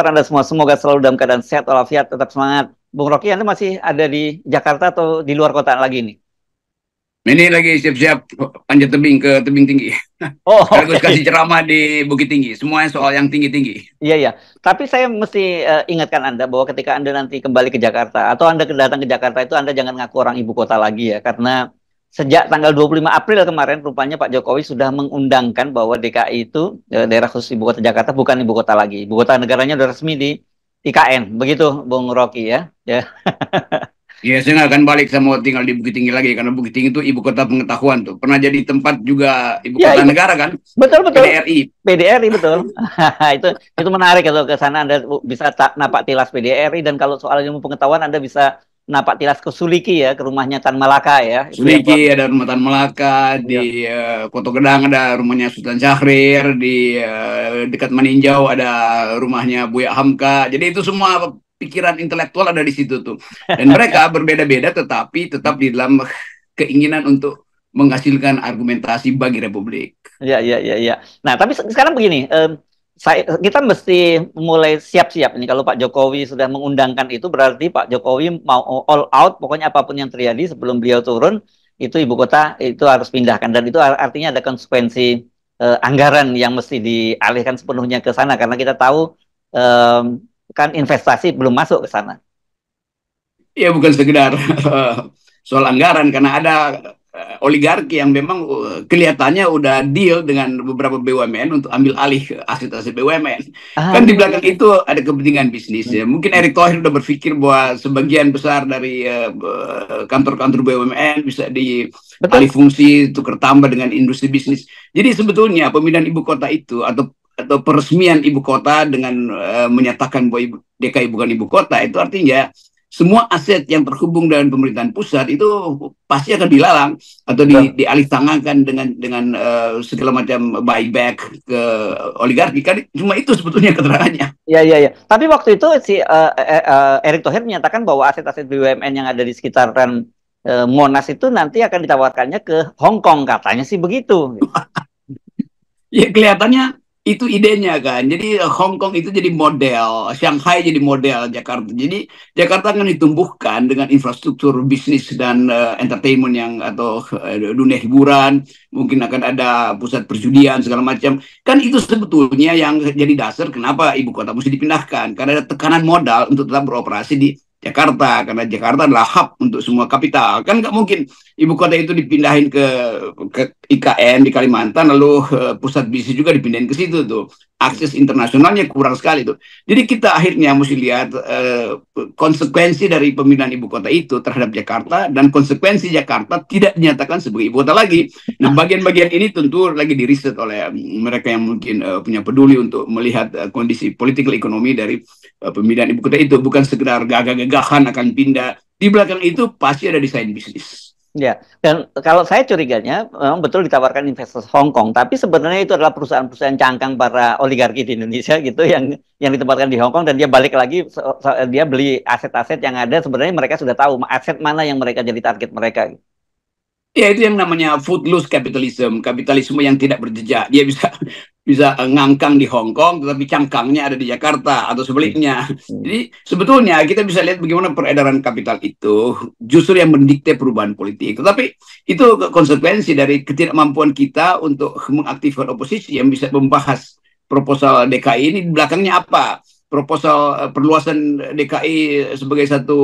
kabar Anda semua? Semoga selalu dalam keadaan sehat walafiat, tetap semangat. Bung Rocky, Anda masih ada di Jakarta atau di luar kota lagi nih? Ini lagi siap-siap panjat tebing ke tebing tinggi. Oh, okay. kasih ceramah di Bukit Tinggi. Semuanya soal yang tinggi-tinggi. Iya, iya. Tapi saya mesti uh, ingatkan Anda bahwa ketika Anda nanti kembali ke Jakarta atau Anda datang ke Jakarta itu Anda jangan ngaku orang ibu kota lagi ya karena sejak tanggal 25 April kemarin rupanya Pak Jokowi sudah mengundangkan bahwa DKI itu eh, daerah khusus ibu kota Jakarta bukan ibu kota lagi. Ibu kota negaranya sudah resmi di IKN. Begitu Bung Rocky ya. Ya. Iya, saya nggak akan balik. Saya mau tinggal di Bukit Tinggi lagi karena Bukit Tinggi itu ibu kota pengetahuan tuh. Pernah jadi tempat juga ibu ya, kota ibu, negara kan? Betul betul. PDRI. PDRI betul. itu itu menarik kalau ya, ke sana Anda bisa tak napak tilas PDRI dan kalau soal ilmu pengetahuan Anda bisa Nah Pak Tilas ke Suliki ya, ke rumahnya Tan Malaka ya. Suliki ya, ada rumah Tan Malaka, di uh, Kota Gedang ada rumahnya Sultan Syahrir, di uh, dekat Maninjau ada rumahnya Buya Hamka. Jadi itu semua pikiran intelektual ada di situ tuh. Dan mereka berbeda-beda tetapi tetap di dalam keinginan untuk menghasilkan argumentasi bagi Republik. Ya, ya, ya, ya. Nah, tapi sekarang begini, Um, saya kita mesti mulai siap-siap ini kalau Pak Jokowi sudah mengundangkan itu berarti Pak Jokowi mau all out pokoknya apapun yang terjadi sebelum beliau turun itu ibu kota itu harus pindahkan dan itu artinya ada konsekuensi eh, anggaran yang mesti dialihkan sepenuhnya ke sana karena kita tahu eh, kan investasi belum masuk ke sana. Ya bukan sekedar soal anggaran karena ada Eh, oligarki yang memang eh, kelihatannya udah deal dengan beberapa BUMN untuk ambil alih aset-aset BUMN. Ah, kan di iya, belakang iya. itu ada kepentingan bisnis ya. Hmm. Mungkin Erick Thohir udah berpikir bahwa sebagian besar dari eh, kantor-kantor uh, BUMN bisa di Betul. alih fungsi tukar tambah dengan industri bisnis. Jadi sebetulnya pemindahan ibu kota itu atau atau peresmian ibu kota dengan uh, menyatakan bahwa ibu, DKI bukan ibu kota itu artinya semua aset yang terhubung dengan pemerintahan pusat itu pasti akan dilalang atau di, ya. dialih tangankan dengan dengan uh, segala macam buyback ke oligarki kan cuma itu sebetulnya keterangannya. Iya iya iya. Tapi waktu itu si uh, uh, Erick Thohir menyatakan bahwa aset-aset BUMN yang ada di sekitaran uh, Monas itu nanti akan ditawarkannya ke Hong Kong katanya sih begitu. Iya kelihatannya itu idenya kan. Jadi eh, Hong Kong itu jadi model, Shanghai jadi model Jakarta. Jadi Jakarta kan ditumbuhkan dengan infrastruktur bisnis dan uh, entertainment yang atau uh, dunia hiburan, mungkin akan ada pusat perjudian segala macam. Kan itu sebetulnya yang jadi dasar kenapa ibu kota mesti dipindahkan karena ada tekanan modal untuk tetap beroperasi di Jakarta karena Jakarta adalah hub untuk semua kapital kan nggak mungkin ibu kota itu dipindahin ke, ke IKN di Kalimantan lalu uh, pusat bisnis juga dipindahin ke situ tuh akses internasionalnya kurang sekali tuh. Jadi kita akhirnya mesti lihat eh, konsekuensi dari pemindahan ibu kota itu terhadap Jakarta dan konsekuensi Jakarta tidak dinyatakan sebagai ibu kota lagi. Nah, bagian-bagian ini tentu lagi diriset oleh mm, mereka yang mungkin eh, punya peduli untuk melihat eh, kondisi politik ekonomi dari eh, pemindahan ibu kota itu bukan sekedar gagah-gagahan akan pindah. Di belakang itu pasti ada desain bisnis Ya, dan kalau saya curiganya memang betul ditawarkan investor Hong Kong, tapi sebenarnya itu adalah perusahaan-perusahaan cangkang para oligarki di Indonesia gitu yang yang ditempatkan di Hong Kong dan dia balik lagi so, so, dia beli aset-aset yang ada sebenarnya mereka sudah tahu aset mana yang mereka jadi target mereka. Ya itu yang namanya foodless capitalism, kapitalisme yang tidak berjejak. Dia bisa bisa eh, ngangkang di Hong Kong, tetapi cangkangnya ada di Jakarta atau sebaliknya. Iya, Jadi sebetulnya kita bisa lihat bagaimana peredaran kapital itu justru yang mendikte perubahan politik. Tetapi itu konsekuensi dari ketidakmampuan kita untuk mengaktifkan oposisi yang bisa membahas proposal DKI ini di belakangnya apa? Proposal eh, perluasan DKI sebagai satu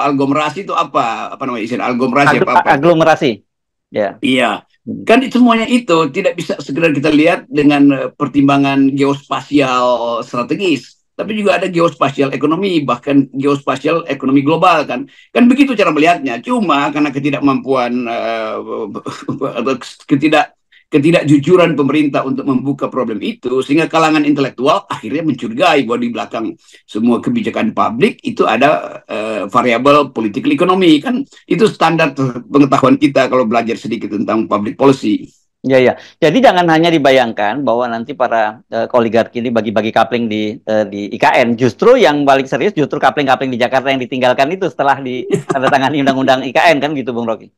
aglomerasi itu apa? Apa namanya istilah aglomerasi apa? Aglomerasi. Ya. Yeah. Iya. Hmm. Kan semuanya itu tidak bisa segera kita lihat dengan eh, pertimbangan geospasial strategis, tapi juga ada geospasial ekonomi, bahkan geospasial ekonomi global kan. Kan begitu cara melihatnya. Cuma karena ketidakmampuan uh, atau ketidak ketidakjujuran pemerintah untuk membuka problem itu sehingga kalangan intelektual akhirnya mencurigai bahwa di belakang semua kebijakan publik itu ada uh, variabel politik ekonomi kan itu standar pengetahuan kita kalau belajar sedikit tentang public policy. Ya ya. Jadi jangan hanya dibayangkan bahwa nanti para uh, oligarki ini bagi-bagi kapling di uh, di IKN. Justru yang balik serius justru kapling-kapling di Jakarta yang ditinggalkan itu setelah ditandatangani undang-undang IKN kan gitu Bung Rocky.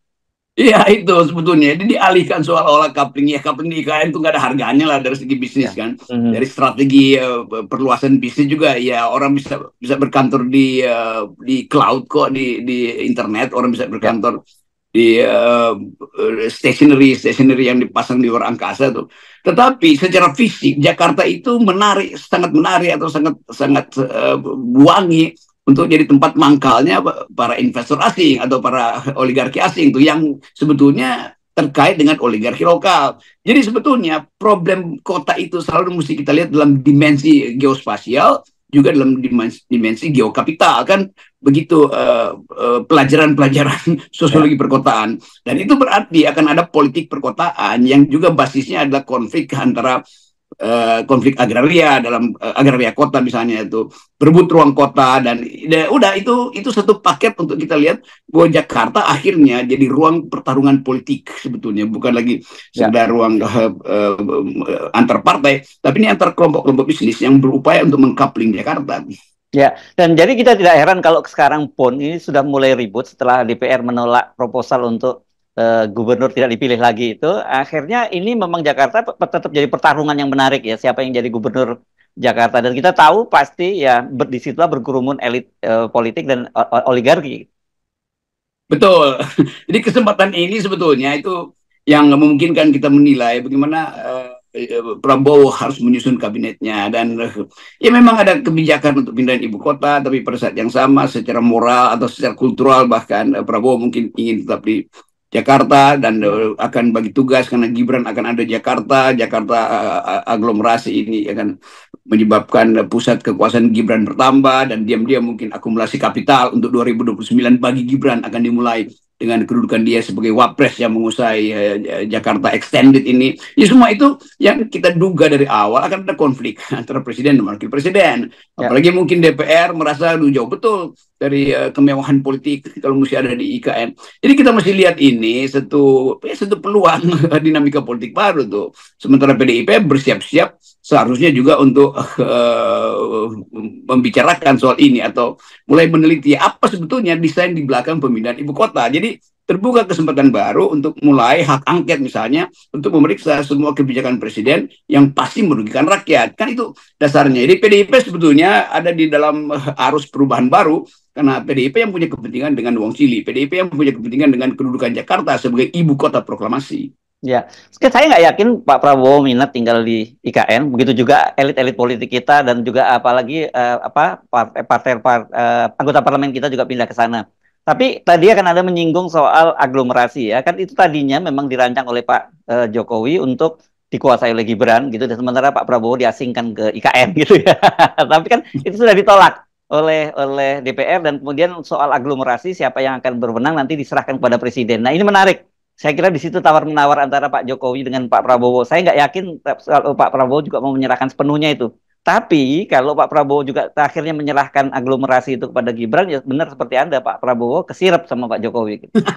Iya itu sebetulnya. Jadi dialihkan soal olah coupling ya coupling di IKN itu nggak ada harganya lah dari segi bisnis ya. kan. Mm-hmm. Dari strategi uh, perluasan bisnis juga ya orang bisa bisa berkantor di uh, di cloud kok di di internet orang bisa berkantor ya. di uh, stationery stationery yang dipasang di luar angkasa tuh. Tetapi secara fisik Jakarta itu menarik sangat menarik atau sangat sangat uh, wangi untuk jadi tempat mangkalnya para investor asing atau para oligarki asing tuh yang sebetulnya terkait dengan oligarki lokal. Jadi sebetulnya problem kota itu selalu mesti kita lihat dalam dimensi geospasial juga dalam dimensi, dimensi geokapital kan begitu uh, uh, pelajaran-pelajaran sosiologi ya. perkotaan dan itu berarti akan ada politik perkotaan yang juga basisnya adalah konflik antara Eh, konflik agraria dalam uh, agraria kota misalnya itu berebut ruang kota dan ya, udah itu itu satu paket untuk kita lihat bahwa Jakarta akhirnya jadi ruang pertarungan politik sebetulnya bukan lagi ya. sekedar ruang uh, uh, antar partai tapi ini antar kelompok-kelompok bisnis yang berupaya untuk mengkapling Jakarta. Ya, dan jadi kita tidak heran kalau sekarang pun ini sudah mulai ribut setelah DPR menolak proposal untuk Eh, gubernur tidak dipilih lagi itu akhirnya ini memang Jakarta tetap jadi pertarungan yang menarik ya siapa yang jadi gubernur Jakarta dan kita tahu pasti ya ber, situlah berkerumun elit uh, politik dan oligarki. Betul. Jadi kesempatan ini sebetulnya itu yang memungkinkan kita menilai bagaimana uh, Prabowo harus menyusun kabinetnya dan uh, ya memang ada kebijakan untuk pindah ibu kota tapi pada saat yang sama secara moral atau secara kultural bahkan uh, Prabowo mungkin ingin tetap di Jakarta dan eh, akan bagi tugas karena Gibran akan ada Jakarta, Jakarta eh, eh, aglomerasi ini akan menyebabkan pusat kekuasaan Gibran bertambah dan diam-diam mungkin akumulasi kapital untuk 2029 bagi Gibran akan dimulai dengan kedudukan dia sebagai wapres yang menguasai uh, Jakarta extended ini, ya semua itu yang kita duga dari awal akan ada konflik antara presiden dan wakil presiden. Ya. Apalagi mungkin DPR merasa lu jauh betul dari uh, kemewahan politik kalau mesti ada di IKN. Jadi kita masih lihat ini satu ya, satu peluang dinamika politik baru tuh. Sementara PDIP bersiap-siap seharusnya juga untuk uh, membicarakan soal ini atau mulai meneliti apa sebetulnya desain di belakang pemindahan ibu kota. Jadi terbuka kesempatan baru untuk mulai hak angket misalnya untuk memeriksa semua kebijakan presiden yang pasti merugikan rakyat kan itu dasarnya jadi PDIP sebetulnya ada di dalam eh, arus perubahan baru karena PDIP yang punya kepentingan dengan uang Cili PDIP yang punya kepentingan dengan kedudukan Jakarta sebagai ibu kota proklamasi Ya, saya nggak yakin Pak Prabowo minat tinggal di IKN. Begitu juga elit-elit politik kita dan juga apalagi uh, apa partai-partai eh, anggota parlemen kita juga pindah ke sana. Tapi tadi akan ada menyinggung soal aglomerasi ya, kan itu tadinya memang dirancang oleh Pak eh, Jokowi untuk dikuasai oleh Gibran gitu, dan sementara Pak Prabowo diasingkan ke IKN gitu ya. Tapi kan itu sudah ditolak oleh oleh DPR dan kemudian soal aglomerasi siapa yang akan berwenang nanti diserahkan kepada presiden. Nah ini menarik. Saya kira di situ tawar menawar antara Pak Jokowi dengan Pak Prabowo. Saya nggak yakin eh, oh, Pak Prabowo juga mau menyerahkan sepenuhnya itu. Tapi kalau Pak Prabowo juga akhirnya menyerahkan aglomerasi itu kepada Gibran, ya benar seperti Anda, Pak Prabowo kesirap sama Pak Jokowi. Gitu.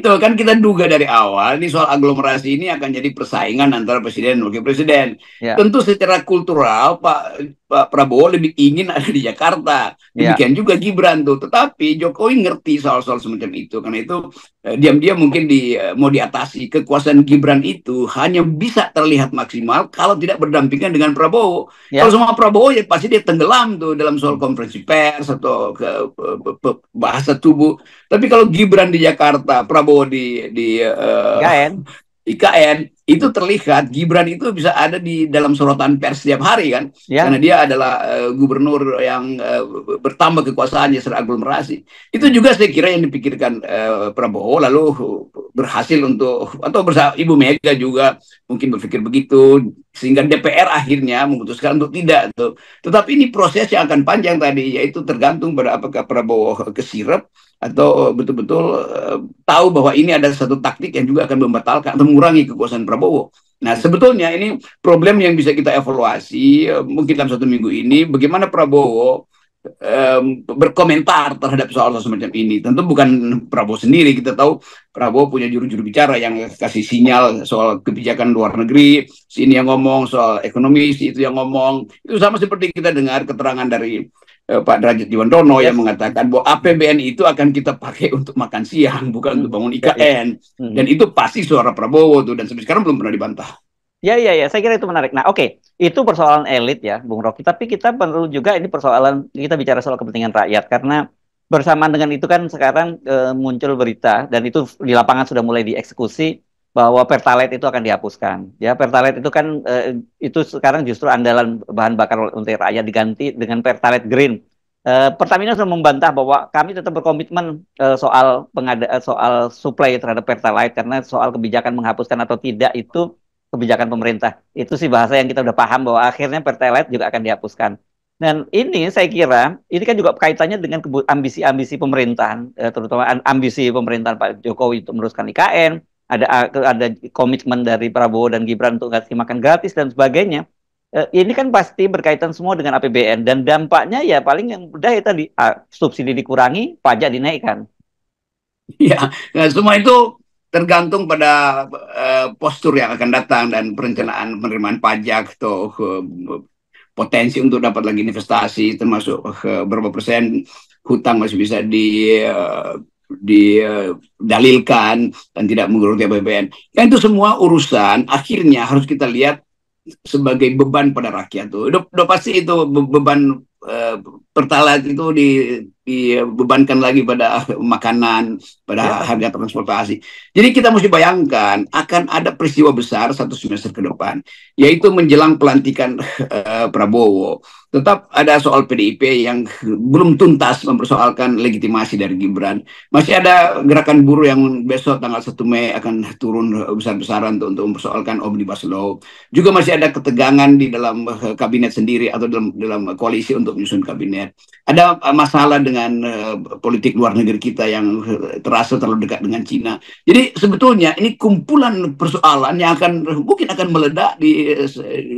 itu kan kita duga dari awal, ini soal aglomerasi ini akan jadi persaingan antara presiden dan wakil presiden. Ya. Tentu secara kultural Pak Pak Prabowo lebih ingin ada di Jakarta. Iya. Demikian yeah. juga Gibran tuh. Tetapi Jokowi ngerti soal-soal semacam itu. Karena itu eh, diam-diam eh, mungkin di eh, mau diatasi kekuasaan Gibran itu hanya bisa terlihat maksimal kalau tidak berdampingan dengan Prabowo. Yeah. Kalau semua Prabowo ya pasti dia tenggelam tuh dalam soal hmm. konferensi pers atau ke, ke, ke bahasa tubuh. Tapi kalau Gibran di Jakarta, Prabowo di di uh, IKN itu terlihat Gibran itu bisa ada di dalam sorotan pers setiap hari kan ya. karena dia adalah uh, gubernur yang uh, bertambah kekuasaannya secara aglomerasi itu juga saya kira yang dipikirkan uh, Prabowo lalu berhasil untuk atau bersama Ibu Mega juga mungkin berpikir begitu sehingga DPR akhirnya memutuskan untuk tidak tuh tetapi ini proses yang akan panjang tadi yaitu tergantung pada apakah Prabowo kesirep atau eh, betul-betul uh, tahu bahwa ini ada satu taktik yang juga akan membatalkan atau mengurangi kekuasaan Prabowo. Nah, sebetulnya ini problem yang bisa kita evaluasi uh, mungkin dalam satu minggu ini bagaimana Prabowo um, berkomentar terhadap soal soal semacam ini. Tentu bukan Prabowo sendiri. Kita tahu Prabowo punya juru-juru bicara yang kasih sinyal soal kebijakan luar negeri. Sini yang ngomong soal ekonomi, si itu yang ngomong. Itu sama seperti kita dengar keterangan dari eh, Pak Derajat Diwandono yang mengatakan bahwa APBN itu akan kita pakai untuk makan siang, bukan hmm. untuk bangun IKN. Hmm. Dan itu pasti suara Prabowo tuh dan sampai sekarang belum pernah dibantah. Ya, ya, ya. Saya kira itu menarik. Nah, oke, okay. itu persoalan elit ya, Bung Rocky. Tapi kita perlu juga ini persoalan kita bicara soal kepentingan rakyat karena bersamaan dengan itu kan sekarang e, muncul berita dan itu di lapangan sudah mulai dieksekusi bahwa pertalite itu akan dihapuskan. Ya, pertalite itu kan e, itu sekarang justru andalan bahan bakar untuk rakyat diganti dengan pertalite green. E, Pertamina sudah membantah bahwa kami tetap berkomitmen e, soal pengada soal supply terhadap pertalite karena soal kebijakan menghapuskan atau tidak itu kebijakan pemerintah. Itu sih bahasa yang kita udah paham bahwa akhirnya Pertalite juga akan dihapuskan. Dan ini saya kira ini kan juga kaitannya dengan ambisi-ambisi pemerintahan, eh, terutama ambisi pemerintahan Pak Jokowi untuk meneruskan IKN, ada ada komitmen dari Prabowo dan Gibran untuk ngasih makan gratis dan sebagainya. Eh, ini kan pasti berkaitan semua dengan APBN dan dampaknya ya paling yang mudah itu ya tadi subsidi dikurangi, pajak dinaikkan. Ya, semua itu tergantung pada uh, postur yang akan datang dan perencanaan penerimaan pajak atau uh, potensi untuk dapat lagi investasi termasuk uh, berapa persen hutang masih bisa di uh, didalilkan dan tidak menggerutu APBN. Ya, nah, itu semua urusan akhirnya harus kita lihat sebagai beban pada rakyat tuh. Udah, udah pasti itu beban uh, pertalite itu di, dibebankan lagi pada makanan, pada ya. harga transportasi. Jadi kita mesti bayangkan akan ada peristiwa besar satu semester ke depan, yaitu menjelang pelantikan uh, Prabowo tetap ada soal PDIP yang belum tuntas mempersoalkan legitimasi dari Gibran. Masih ada gerakan buruh yang besok tanggal 1 Mei akan turun besar-besaran untuk, untuk mempersoalkan Omnibus Law. Juga masih ada ketegangan di dalam eh, kabinet sendiri atau dalam dalam koalisi untuk menyusun kabinet. Ada eh, masalah dengan uh, politik luar negeri kita yang terasa terlalu dekat dengan Cina. Jadi sebetulnya ini kumpulan persoalan yang akan mungkin akan meledak di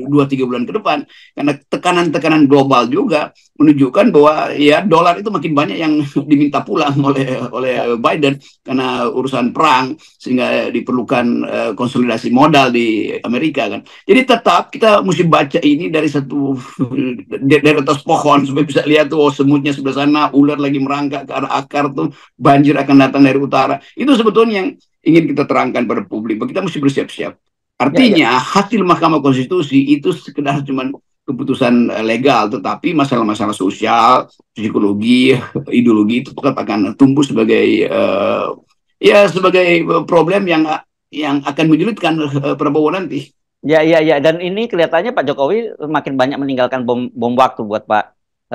dua 3 tiga bulan ke depan karena tekanan-tekanan tekanan global juga menunjukkan bahwa ya dolar itu makin banyak yang diminta pulang oleh oleh Biden karena urusan perang sehingga diperlukan eh, konsolidasi modal di Amerika kan. Jadi tetap kita mesti baca ini dari satu dari atas pohon supaya bisa lihat tuh oh, semutnya sebelah sana, ular lagi merangkak ke arah akar tuh banjir akan datang dari utara. Itu sebetulnya yang ingin kita terangkan pada publik. Kita mesti bersiap-siap. Artinya ya, ya. hasil Mahkamah Konstitusi itu sekedar cuman keputusan eh, legal, tetapi masalah-masalah sosial, psikologi, ideologi itu akan tumbuh sebagai uh, ya sebagai eh, problem yang yang akan menyulitkan uh, Prabowo nanti. Ya, ya, ya. Dan ini kelihatannya Pak Jokowi makin banyak meninggalkan bom bom waktu buat Pak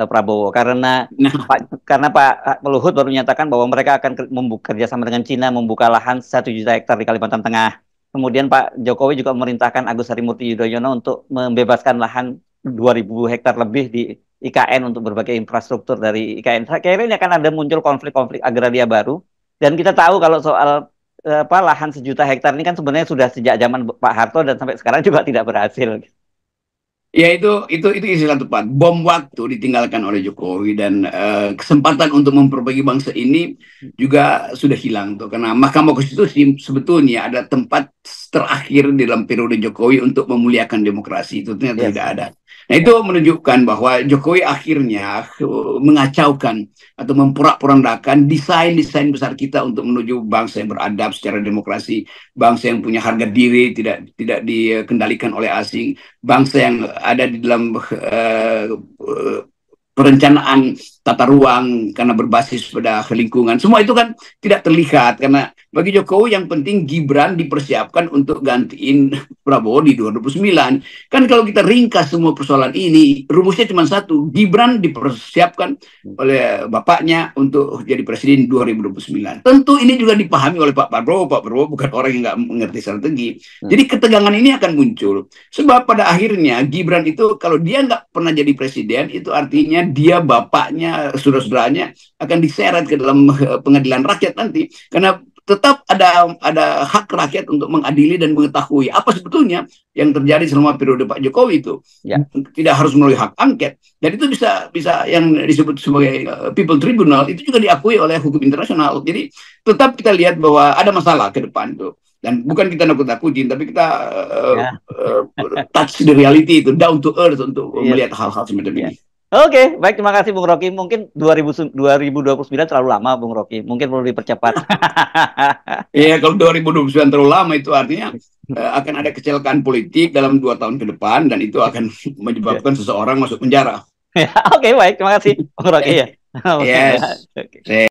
Prabowo karena nah. Pak, karena Pak Luhut baru menyatakan bahwa mereka akan membuka sama dengan Cina membuka lahan satu juta hektar di Kalimantan Tengah. Kemudian Pak Jokowi juga memerintahkan Agus Harimurti Yudhoyono untuk membebaskan lahan 2000 hektar lebih di IKN untuk berbagai infrastruktur dari IKN. Saya kira ini akan ada muncul konflik-konflik agraria baru dan kita tahu kalau soal eh, apa lahan sejuta hektar ini kan sebenarnya sudah sejak zaman Pak Harto dan sampai sekarang juga tidak berhasil. Ya itu itu itu istilah tepat. Bom waktu ditinggalkan oleh Jokowi dan uh, kesempatan untuk memperbaiki bangsa ini juga sudah hilang tuh karena Mahkamah Konstitusi sebetulnya ada tempat terakhir di dalam periode Jokowi untuk memuliakan demokrasi itu ternyata yes. tidak ada. Nah, itu menunjukkan bahwa Jokowi akhirnya eh, mengacaukan atau memporak-porandakan desain-desain besar kita untuk menuju bangsa yang beradab secara demokrasi, bangsa yang punya harga diri tidak tidak dikendalikan oleh asing, bangsa yang ada di dalam uh, perencanaan tata ruang karena berbasis pada lingkungan. Semua itu kan tidak terlihat karena bagi Jokowi yang penting Gibran dipersiapkan untuk gantiin Prabowo di 2009. Kan kalau kita ringkas semua persoalan ini, rumusnya cuma satu. Gibran dipersiapkan oleh bapaknya untuk jadi presiden 2029. Tentu ini juga dipahami oleh Pak Prabowo. Pak Prabowo bukan orang yang nggak mengerti strategi. Hmm. Jadi ketegangan ini akan muncul. Sebab pada akhirnya Gibran itu kalau dia nggak pernah jadi presiden, itu artinya dia bapaknya, saudara-saudaranya akan diseret ke dalam eh, pengadilan rakyat nanti. Karena tetap ada ada hak rakyat untuk mengadili dan mengetahui apa sebetulnya yang terjadi selama periode Pak Jokowi itu ya. tidak harus melalui hak angket dan itu bisa bisa yang disebut sebagai uh, people tribunal itu juga diakui oleh hukum internasional jadi tetap kita lihat bahwa ada masalah ke depan tuh dan bukan kita nakut-nakutin tapi kita uh, ya. uh, touch the reality itu down to earth untuk ya. melihat hal-hal semacam iya. ini. Oke, okay, baik terima kasih Bung Rocky. Mungkin 2000, 2029 terlalu lama Bung Rocky. Mungkin perlu dipercepat. Iya, kalau 2029 terlalu lama itu artinya uh, akan ada kecelakaan politik dalam dua tahun ke depan dan itu akan menyebabkan iya. seseorang masuk penjara. Oke, okay, baik terima kasih Bung Rocky ya. yes. Okay.